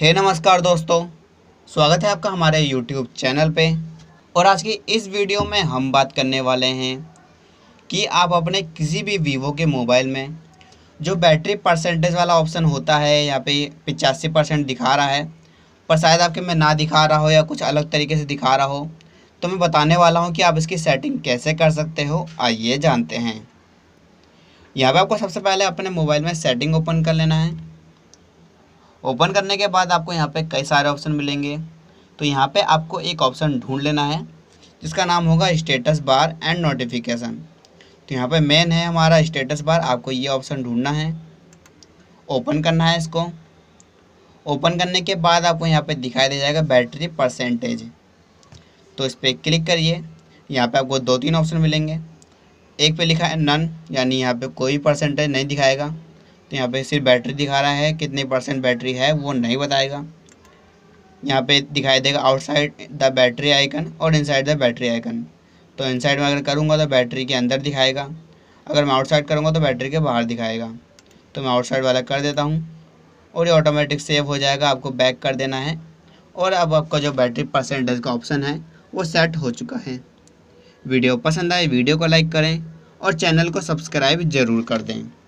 हे नमस्कार दोस्तों स्वागत है आपका हमारे यूट्यूब चैनल पे और आज की इस वीडियो में हम बात करने वाले हैं कि आप अपने किसी भी वीवो के मोबाइल में जो बैटरी परसेंटेज वाला ऑप्शन होता है यहाँ पे पिचासी परसेंट दिखा रहा है पर शायद आपके मैं ना दिखा रहा हो या कुछ अलग तरीके से दिखा रहा हो तो मैं बताने वाला हूँ कि आप इसकी सेटिंग कैसे कर सकते हो आइए जानते हैं यहाँ पर आपको सबसे पहले अपने मोबाइल में सेटिंग ओपन कर लेना है ओपन करने के बाद आपको यहाँ पे कई सारे ऑप्शन मिलेंगे तो यहाँ पे आपको एक ऑप्शन ढूंढ लेना है जिसका नाम होगा स्टेटस बार एंड नोटिफिकेशन तो यहाँ पे मेन है हमारा स्टेटस बार आपको ये ऑप्शन ढूंढना है ओपन करना है इसको ओपन करने के बाद आपको यहाँ पे दिखाई दे जाएगा बैटरी परसेंटेज तो इस पर क्लिक करिए यहाँ पर आपको दो तीन ऑप्शन मिलेंगे एक पर लिखा है नन यानी यहाँ पर कोई परसेंटेज नहीं दिखाएगा तो यहाँ पे सिर्फ बैटरी दिखा रहा है कितने परसेंट बैटरी है वो नहीं बताएगा यहाँ पे दिखाई देगा आउटसाइड द बैटरी आइकन और इनसाइड द बैटरी आइकन तो इनसाइड में अगर करूँगा तो बैटरी के अंदर दिखाएगा अगर मैं आउटसाइड करूँगा तो बैटरी के बाहर दिखाएगा तो मैं आउटसाइड वाला कर देता हूँ और ये ऑटोमेटिक सेव हो जाएगा आपको बैक कर देना है और अब आपका जो बैटरी परसेंटेज का ऑप्शन है वो सेट हो चुका है वीडियो पसंद आए वीडियो को लाइक करें और चैनल को सब्सक्राइब ज़रूर कर दें